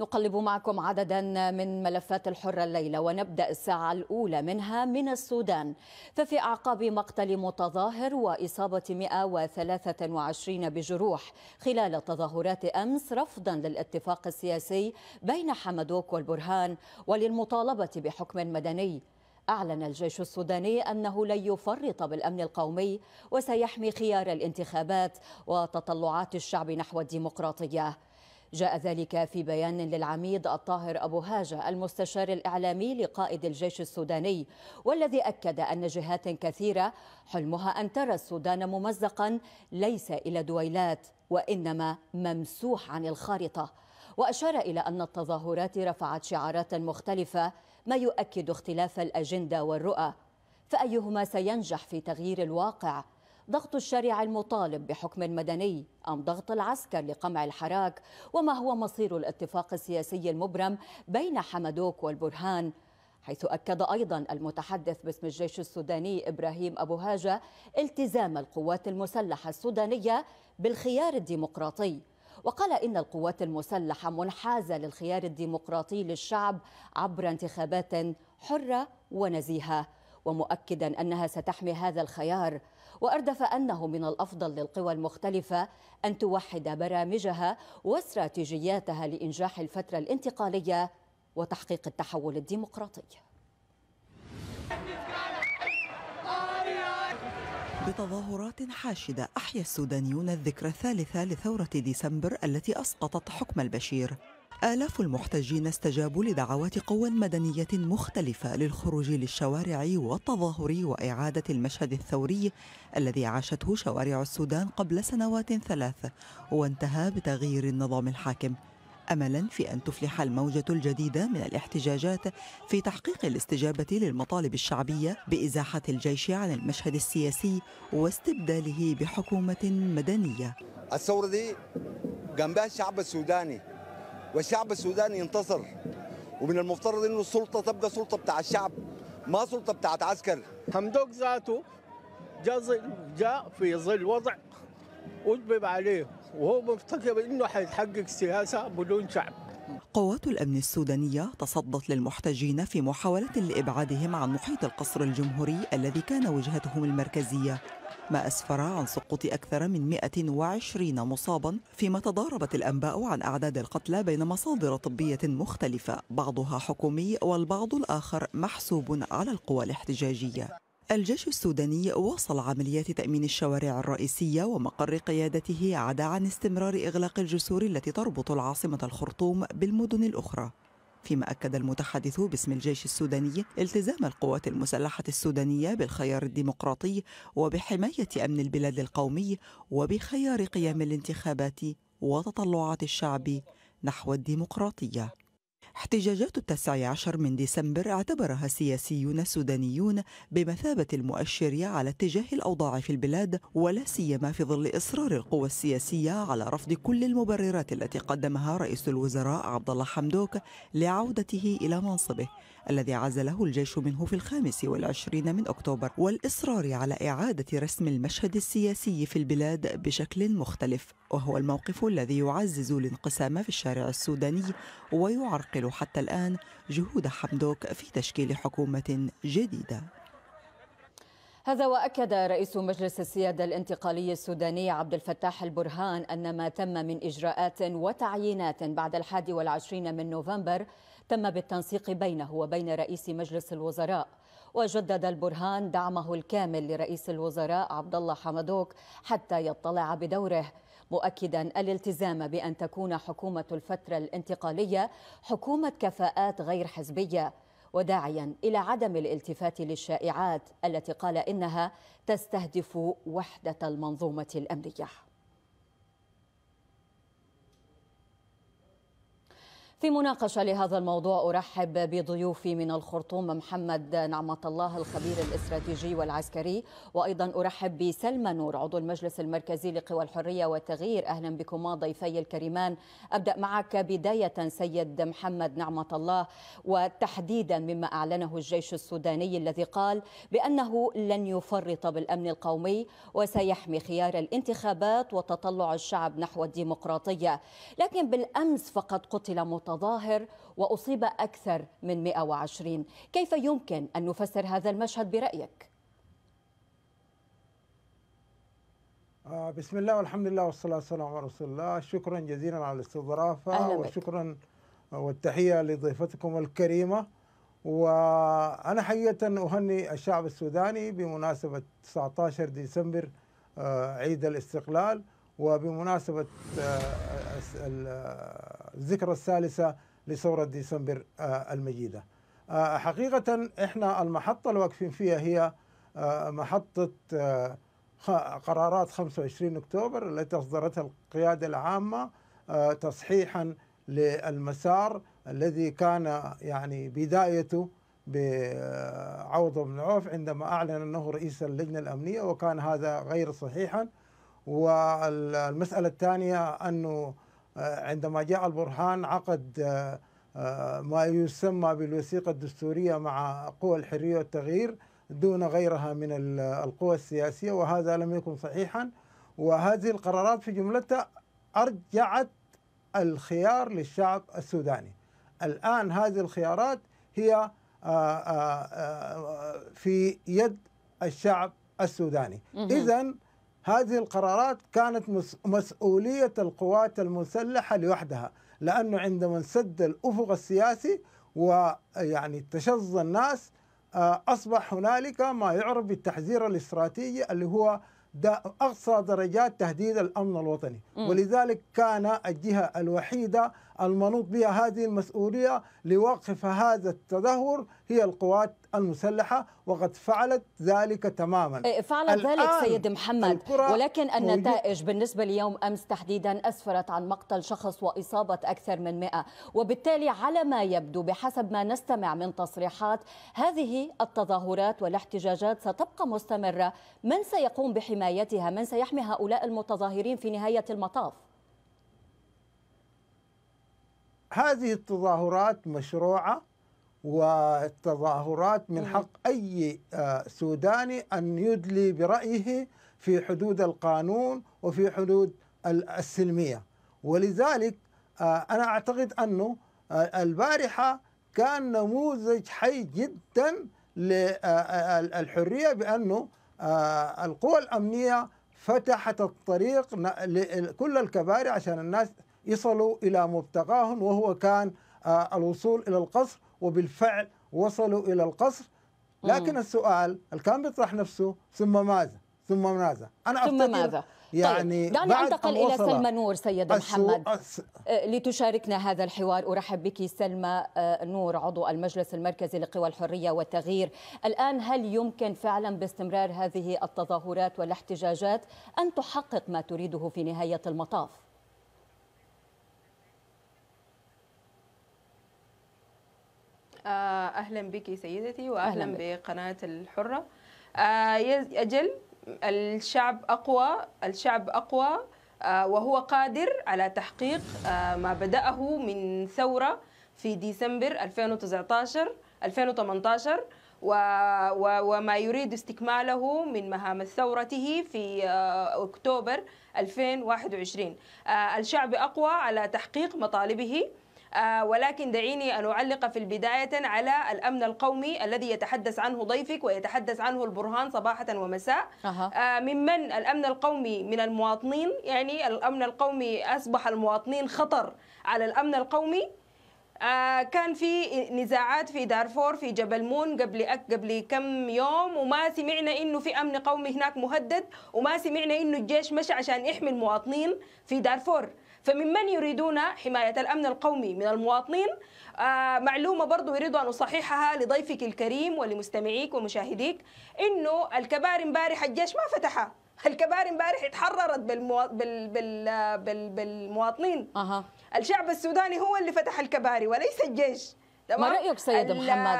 نقلب معكم عددا من ملفات الحرة الليلة ونبدأ الساعة الأولى منها من السودان ففي أعقاب مقتل متظاهر وإصابة 123 بجروح خلال تظاهرات أمس رفضا للاتفاق السياسي بين حمدوك والبرهان وللمطالبة بحكم مدني أعلن الجيش السوداني أنه لن يفرط بالأمن القومي وسيحمي خيار الانتخابات وتطلعات الشعب نحو الديمقراطية جاء ذلك في بيان للعميد الطاهر أبو هاجة المستشار الإعلامي لقائد الجيش السوداني والذي أكد أن جهات كثيرة حلمها أن ترى السودان ممزقا ليس إلى دويلات وإنما ممسوح عن الخارطة وأشار إلى أن التظاهرات رفعت شعارات مختلفة ما يؤكد اختلاف الأجندة والرؤى فأيهما سينجح في تغيير الواقع؟ ضغط الشارع المطالب بحكم مدني أم ضغط العسكر لقمع الحراك وما هو مصير الاتفاق السياسي المبرم بين حمدوك والبرهان حيث أكد أيضا المتحدث باسم الجيش السوداني إبراهيم أبو هاجة التزام القوات المسلحة السودانية بالخيار الديمقراطي وقال إن القوات المسلحة منحازة للخيار الديمقراطي للشعب عبر انتخابات حرة ونزيهة ومؤكدا أنها ستحمي هذا الخيار وأردف أنه من الأفضل للقوى المختلفة أن توحد برامجها واستراتيجياتها لإنجاح الفترة الانتقالية وتحقيق التحول الديمقراطي بتظاهرات حاشدة أحيا السودانيون الذكرى الثالثة لثورة ديسمبر التي أسقطت حكم البشير آلاف المحتجين استجابوا لدعوات قوى مدنية مختلفة للخروج للشوارع والتظاهر وإعادة المشهد الثوري الذي عاشته شوارع السودان قبل سنوات ثلاث وانتهى بتغيير النظام الحاكم املا في ان تفلح الموجه الجديده من الاحتجاجات في تحقيق الاستجابه للمطالب الشعبيه بازاحه الجيش عن المشهد السياسي واستبداله بحكومه مدنيه. الثوره دي جنبها الشعب السوداني والشعب السوداني ينتصر ومن المفترض انه السلطه تبقى سلطه بتاع الشعب ما سلطه بتاعت عسكر حمدوك ذاته جاء في ظل وضع اجبب عليه وهو مفتكر انه حيتحقق سياسه بدون شعب قوات الامن السودانيه تصدت للمحتجين في محاوله لابعادهم عن محيط القصر الجمهوري الذي كان وجهتهم المركزيه ما أسفر عن سقوط أكثر من 120 مصابا فيما تضاربت الأنباء عن أعداد القتلى بين مصادر طبية مختلفة بعضها حكومي والبعض الآخر محسوب على القوى الاحتجاجية الجيش السوداني واصل عمليات تأمين الشوارع الرئيسية ومقر قيادته عدا عن استمرار إغلاق الجسور التي تربط العاصمة الخرطوم بالمدن الأخرى فيما أكد المتحدث باسم الجيش السوداني التزام القوات المسلحة السودانية بالخيار الديمقراطي وبحماية أمن البلاد القومي وبخيار قيام الانتخابات وتطلعات الشعب نحو الديمقراطيه احتجاجات التاسع عشر من ديسمبر اعتبرها السياسيون السودانيون بمثابة المؤشر على اتجاه الأوضاع في البلاد ولا سيما في ظل إصرار القوى السياسية على رفض كل المبررات التي قدمها رئيس الوزراء عبد الله حمدوك لعودته إلى منصبه الذي عزله الجيش منه في الخامس والعشرين من أكتوبر والإصرار على إعادة رسم المشهد السياسي في البلاد بشكل مختلف وهو الموقف الذي يعزز الانقسام في الشارع السوداني ويعرقل حتى الآن جهود حمدوك في تشكيل حكومة جديدة هذا واكد رئيس مجلس السياده الانتقالي السوداني عبد الفتاح البرهان ان ما تم من اجراءات وتعيينات بعد الحادي والعشرين من نوفمبر تم بالتنسيق بينه وبين رئيس مجلس الوزراء وجدد البرهان دعمه الكامل لرئيس الوزراء عبد الله حمدوك حتى يطلع بدوره مؤكدا الالتزام بأن تكون حكومة الفترة الانتقالية حكومة كفاءات غير حزبية وداعيا إلى عدم الالتفات للشائعات التي قال إنها تستهدف وحدة المنظومة الأمنية في مناقشة لهذا الموضوع أرحب بضيوفي من الخرطوم محمد نعمة الله الخبير الاستراتيجي والعسكري وأيضا أرحب بسلمى نور عضو المجلس المركزي لقوى الحرية والتغيير أهلا بكما ضيفي الكريمان أبدأ معك بداية سيد محمد نعمة الله وتحديدا مما أعلنه الجيش السوداني الذي قال بأنه لن يفرط بالأمن القومي وسيحمي خيار الانتخابات وتطلع الشعب نحو الديمقراطية لكن بالأمس فقد قتل مطلع متظاهر وأصيب أكثر من 120 كيف يمكن أن نفسر هذا المشهد برأيك؟ آه، بسم الله والحمد لله والصلاة والسلام على رسول الله شكرا جزيلا على الاستضافة وشكرا آه، والتحية لضيفتكم الكريمة وأنا حقيقة أهني الشعب السوداني بمناسبة 19 ديسمبر آه، عيد الاستقلال وبمناسبة آه، آه، الذكرى الثالثة لثورة ديسمبر آه، المجيدة حقيقة إحنا المحطة اللي واقفين فيها هي محطة قرارات 25 أكتوبر التي أصدرتها القيادة العامة تصحيحا للمسار الذي كان يعني بدايته بعوض بن عوف عندما أعلن أنه رئيس اللجنة الأمنية وكان هذا غير صحيحا والمسألة الثانية أنه آه، عندما جاء البرهان عقد آه، آه، ما يسمى بالوثيقة الدستورية مع قوى الحرية والتغيير دون غيرها من القوى السياسية وهذا لم يكن صحيحا وهذه القرارات في جملتها أرجعت الخيار للشعب السوداني الآن هذه الخيارات هي في يد الشعب السوداني إذا هذه القرارات كانت مسؤولية القوات المسلحة لوحدها لأنه عندما انسد الأفق السياسي ويعني تشظى الناس آه، أصبح هنالك ما يعرف بالتحذير الاستراتيجي اللي هو أقصى درجات تهديد الأمن الوطني ولذلك كان الجهة الوحيدة المنوط بها هذه المسؤولية لوقف هذا التدهور هي القوات المسلحة وقد فعلت ذلك تماما إيه، فعلت ذلك سيد محمد ولكن النتائج بالنسبة ليوم أمس تحديدا أسفرت عن مقتل شخص وإصابة أكثر من 100 وبالتالي على ما يبدو بحسب ما نستمع من تصريحات هذه التظاهرات والاحتجاجات ستبقى مستمرة من سيقوم بحمايتها من سيحمي هؤلاء المتظاهرين في نهاية المطاف هذه التظاهرات مشروعه والتظاهرات من حق اي آه، سوداني ان يدلي برايه في حدود القانون وفي حدود السلميه ولذلك آه، انا اعتقد انه آه، البارحه كان نموذج حي جدا للحريه بانه القوى الامنيه فتحت الطريق لكل الكباري عشان الناس يصلوا إلى مبتغاهم وهو كان آه، الوصول إلى القصر وبالفعل وصلوا إلى القصر لكن السؤال اللي كان بيطرح نفسه ثم ماذا ثم ماذا أنا ثم أفتكر ماذا طيب، يعني طيب. دعني انتقل الى سلمى نور سيد محمد أس... آه، لتشاركنا هذا الحوار ارحب بك سلمى آه، نور عضو المجلس المركزي لقوى الحريه والتغيير الان هل يمكن فعلا باستمرار هذه التظاهرات والاحتجاجات ان تحقق ما تريده في نهايه المطاف أهلا بك سيدتي وأهلا أهلا بقناة الحرة آه، أجل الشعب أقوى الشعب أقوى آه، وهو قادر على تحقيق آه، ما بدأه من ثورة في ديسمبر 2019 2018 وما يريد استكماله من مهام ثورته في أكتوبر 2021 الشعب أقوى على تحقيق مطالبه آه، ولكن دعيني أن أعلق في البداية على الأمن القومي الذي يتحدث عنه ضيفك ويتحدث عنه البرهان صباحة ومساء آه، ممن الأمن القومي من المواطنين يعني الأمن القومي أصبح المواطنين خطر على الأمن القومي آه، كان في نزاعات في دارفور في جبل مون قبل قبل كم يوم وما سمعنا انه في امن قومي هناك مهدد وما سمعنا انه الجيش مشى عشان يحمي المواطنين في دارفور فممن يريدون حماية الأمن القومي من المواطنين آه، معلومة برضو يريد أن أصححها لضيفك الكريم ولمستمعيك ومشاهديك إنه الكباري امبارح الجيش ما فتحها الكباري امبارح اتحررت بالمو... بال... بال... بال... بالمواطنين أه. الشعب السوداني هو اللي فتح الكباري وليس الجيش ما رايك سيد محمد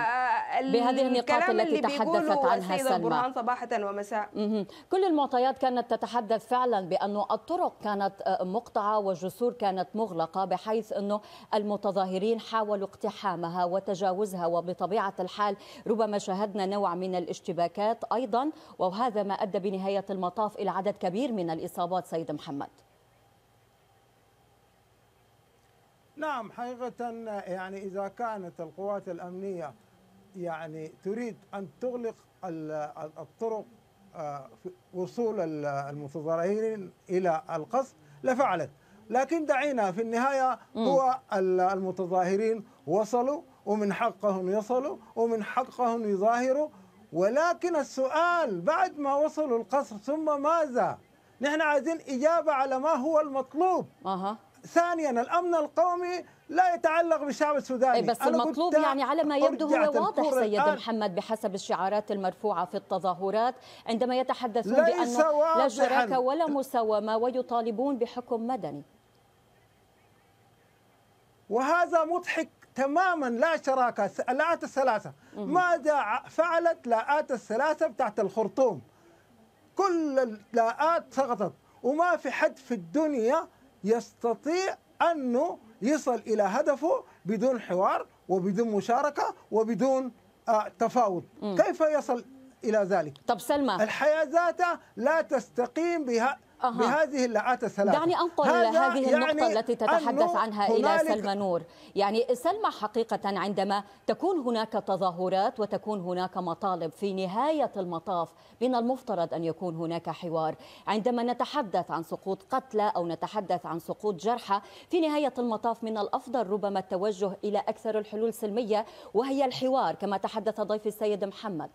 بهذه النقاط التي تحدثت عنها سلمى برهان صباحه ومساء كل المعطيات كانت تتحدث فعلا بانه الطرق كانت آه، مقطعه والجسور كانت مغلقه بحيث انه المتظاهرين حاولوا اقتحامها وتجاوزها وبطبيعه الحال ربما شاهدنا نوع من الاشتباكات ايضا وهذا ما ادى بنهايه المطاف الى عدد كبير من الاصابات سيد محمد نعم حقيقة يعني إذا كانت القوات الأمنية يعني تريد أن تغلق الطرق آه، وصول المتظاهرين إلى القصر لفعلت لكن دعينا في النهاية هو المتظاهرين وصلوا ومن حقهم يصلوا ومن حقهم يظاهروا ولكن السؤال بعد ما وصلوا القصر ثم ماذا؟ نحن عايزين إجابة على ما هو المطلوب أه. ثانيا الامن القومي لا يتعلق بالشعب السوداني إيه، بس المطلوب يعني على ما يبدو هو واضح سيد الآن. محمد بحسب الشعارات المرفوعة في التظاهرات عندما يتحدثون بأنه لا شراكة ولا مساومة ويطالبون بحكم مدني وهذا مضحك تماما لا شراكة الآت الثلاثة ماذا فعلت لاءات الثلاثة بتاعت الخرطوم كل اللاءات سقطت وما في حد في الدنيا يستطيع أنه يصل إلى هدفه بدون حوار وبدون مشاركة وبدون آه، تفاوض كيف يصل إلى ذلك؟ طب سلمى الحياة ذاتها لا تستقيم بها أه. بهذه اللعات الثلاثة دعني أنقل هذه يعني النقطة التي تتحدث عنها إلى سلمى نور يعني سلمى حقيقة عندما تكون هناك تظاهرات وتكون هناك مطالب في نهاية المطاف من المفترض أن يكون هناك حوار عندما نتحدث عن سقوط قتلى أو نتحدث عن سقوط جرحى في نهاية المطاف من الأفضل ربما التوجه إلى أكثر الحلول سلمية وهي الحوار كما تحدث ضيف السيد محمد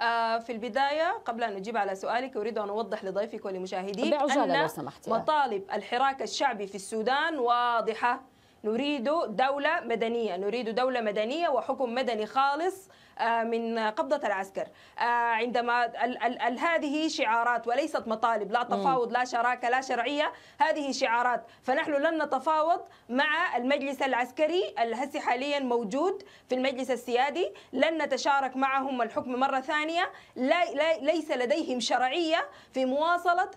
آه، في البداية قبل أن أجيب على سؤالك أريد أن أوضح لضيفك ولمشاهديك أن مطالب الحراك الشعبي في السودان واضحة نريد دولة مدنية نريد دولة مدنية وحكم مدني خالص آه، من قبضة العسكر آه، عندما ال ال ال هذه شعارات وليست مطالب لا تفاوض لا شراكة لا شرعية هذه شعارات فنحن لن نتفاوض مع المجلس العسكري الهسي حاليا موجود في المجلس السيادي لن نتشارك معهم الحكم مرة ثانية لا ليس لديهم شرعية في مواصلة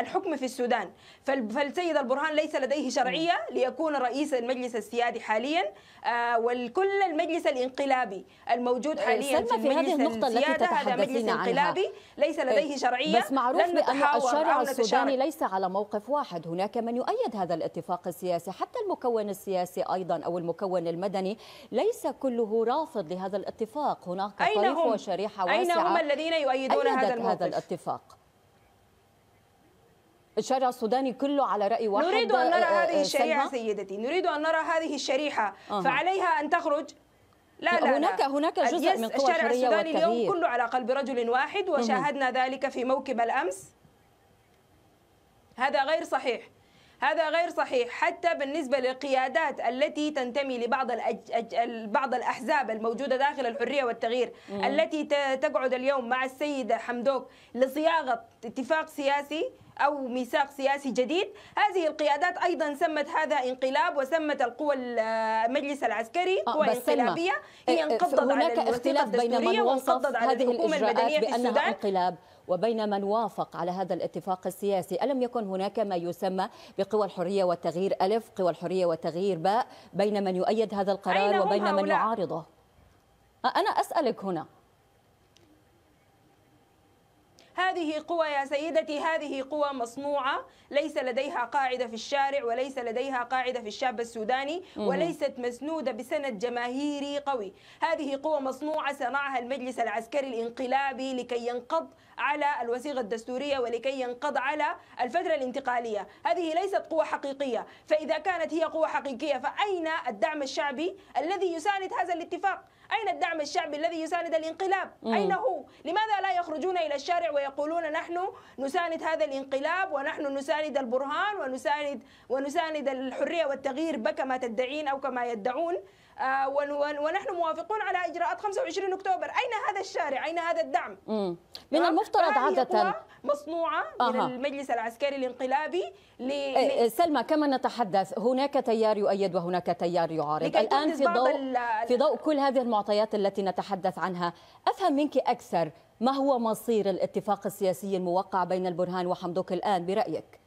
الحكم في السودان فالسيد البرهان ليس لديه شرعية ليكون رئيس المجلس السيادي حاليا آه، والكل المجلس الانقلابي الموجود إيه، حاليا في, في هذه النقطة التي هذا عنها ليس إيه، لديه شرعية بس معروف بأن الشارع السوداني ليس على موقف واحد هناك من يؤيد هذا الاتفاق السياسي حتى المكون السياسي أيضا أو المكون المدني ليس كله رافض لهذا الاتفاق هناك طريق وشريحة واسعة أين هم الذين يؤيدون هذا الموقف؟ هذا الاتفاق الشارع السوداني كله على رأي واحد نريد أن نرى آه، آه، هذه الشريحة سيدتي نريد أن نرى هذه الشريحة أه. فعليها أن تخرج لا لا هناك لا. هناك جزء من قوى الشارع السوداني اليوم كله على قلب رجل واحد وشاهدنا ذلك في موكب الأمس هذا غير صحيح هذا غير صحيح حتى بالنسبة للقيادات التي تنتمي لبعض بعض الأحزاب الموجودة داخل الحرية والتغيير مم. التي تقعد اليوم مع السيدة حمدوك لصياغة اتفاق سياسي أو ميثاق سياسي جديد هذه القيادات أيضا سمت هذا انقلاب وسمت القوى المجلس العسكري آه، قوى انقلابية هي إيه، إيه، انقضت هناك على اختلاف بين من وصف هذه الحكومة المدنية في السودان انقلاب وبين من وافق على هذا الاتفاق السياسي ألم يكن هناك ما يسمى بقوى الحرية والتغيير ألف قوى الحرية والتغيير باء بين من يؤيد هذا القرار وبين من يعارضه أنا أسألك هنا هذه قوى يا سيدتي هذه قوى مصنوعة ليس لديها قاعدة في الشارع وليس لديها قاعدة في الشاب السوداني وليست مسنودة بسند جماهيري قوي هذه قوى مصنوعة صنعها المجلس العسكري الانقلابي لكي ينقض على الوثيقة الدستورية ولكي ينقض على الفترة الانتقالية هذه ليست قوة حقيقية فإذا كانت هي قوة حقيقية فأين الدعم الشعبي الذي يساند هذا الاتفاق أين الدعم الشعبي الذي يساند الانقلاب أين هو لماذا لا يخرجون إلى الشارع ويقولون نحن نساند هذا الانقلاب ونحن نساند البرهان ونساند ونساند الحرية والتغيير بكما تدعين أو كما يدعون آه، ونحن موافقون على إجراءات 25 أكتوبر أين هذا الشارع أين هذا الدعم من المفترض عادة مصنوعه آه. من المجلس العسكري الانقلابي ل... إيه، إيه، سلمى كما نتحدث هناك تيار يؤيد وهناك تيار يعارض الان في ضوء ال... في ضوء كل هذه المعطيات التي نتحدث عنها افهم منك اكثر ما هو مصير الاتفاق السياسي الموقع بين البرهان وحمدوك الان برايك؟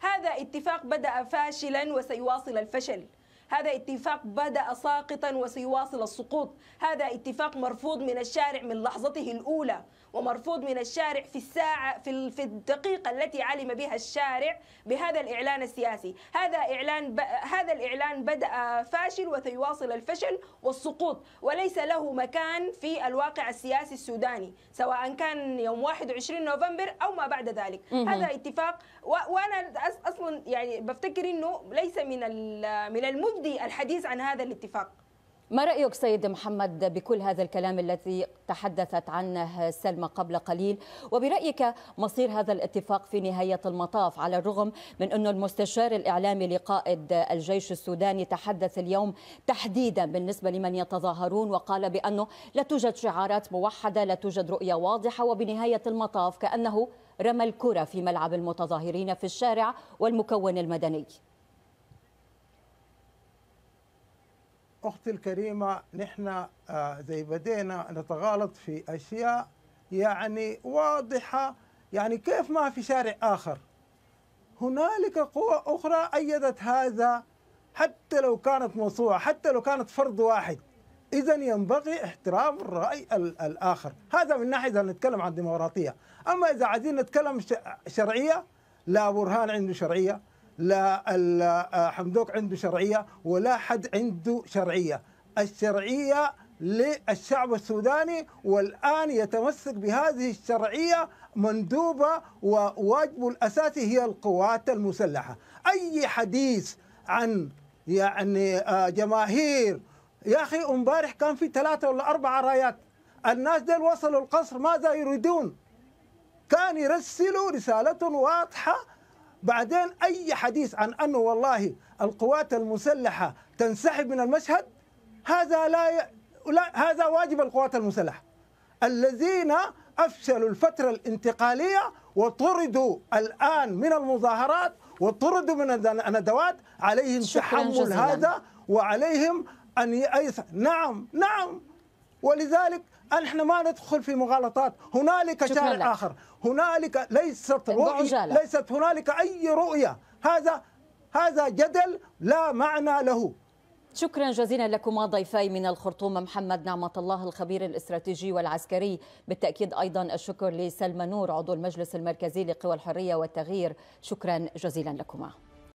هذا اتفاق بدأ فاشلا وسيواصل الفشل هذا اتفاق بدأ ساقطا وسيواصل السقوط هذا اتفاق مرفوض من الشارع من لحظته الأولى ومرفوض من الشارع في الساعة في في الدقيقة التي علم بها الشارع بهذا الإعلان السياسي هذا إعلان ب... هذا الإعلان بدأ فاشل وسيواصل الفشل والسقوط وليس له مكان في الواقع السياسي السوداني سواء كان يوم 21 نوفمبر أو ما بعد ذلك هذا اتفاق و... وأنا أصلا يعني بفتكر أنه ليس من ال... من المجدي الحديث عن هذا الاتفاق ما رأيك سيد محمد بكل هذا الكلام الذي تحدثت عنه سلمى قبل قليل وبرأيك مصير هذا الاتفاق في نهاية المطاف على الرغم من أن المستشار الإعلامي لقائد الجيش السوداني تحدث اليوم تحديدا بالنسبة لمن يتظاهرون وقال بأنه لا توجد شعارات موحدة لا توجد رؤية واضحة وبنهاية المطاف كأنه رمى الكرة في ملعب المتظاهرين في الشارع والمكون المدني أختي الكريمة نحن آه، زي بدينا نتغالط في أشياء يعني واضحة يعني كيف ما في شارع آخر هنالك قوى أخرى أيدت هذا حتى لو كانت موسوعة حتى لو كانت فرض واحد إذا ينبغي احترام الرأي الآخر هذا من ناحية إذا نتكلم عن الديمقراطية أما إذا عايزين نتكلم شرعية لا برهان عنده شرعية لا آه، حمدوك عنده شرعيه ولا حد عنده شرعيه الشرعيه للشعب السوداني والان يتمسك بهذه الشرعيه مندوبه وواجبه الاساسي هي القوات المسلحه اي حديث عن يعني آه، جماهير يا اخي امبارح كان في ثلاثه ولا اربعه رايات الناس ديل وصلوا القصر ماذا يريدون كان يرسلوا رسالة واضحة بعدين أي حديث عن أنه والله القوات المسلحة تنسحب من المشهد هذا لا, ي... لا هذا واجب القوات المسلحة الذين أفشلوا الفترة الانتقالية وطردوا الآن من المظاهرات وطردوا من الندوات عليهم تحمل هذا وعليهم أن ي... نعم نعم ولذلك احنا ما ندخل في مغالطات هنالك شارع اخر هنالك ليست رؤية ليست هنالك اي رؤيه هذا هذا جدل لا معنى له شكرا جزيلا لكما ضيفي من الخرطوم محمد نعمة الله الخبير الاستراتيجي والعسكري بالتأكيد أيضا الشكر لسلمى نور عضو المجلس المركزي لقوى الحرية والتغيير شكرا جزيلا لكما